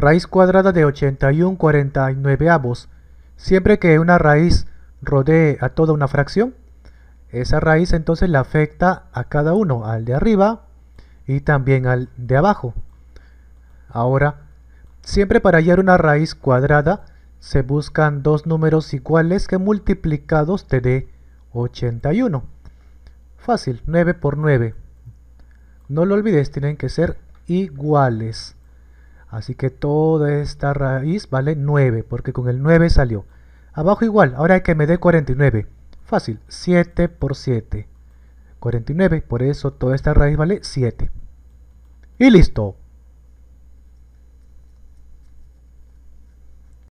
raíz cuadrada de 81 49 avos. Siempre que una raíz rodee a toda una fracción, esa raíz entonces la afecta a cada uno, al de arriba y también al de abajo. Ahora, siempre para hallar una raíz cuadrada, se buscan dos números iguales que multiplicados te dé 81. Fácil, 9 por 9. No lo olvides, tienen que ser iguales. Así que toda esta raíz vale 9, porque con el 9 salió. Abajo igual, ahora hay que me dé 49. Fácil, 7 por 7. 49, por eso toda esta raíz vale 7. Y listo.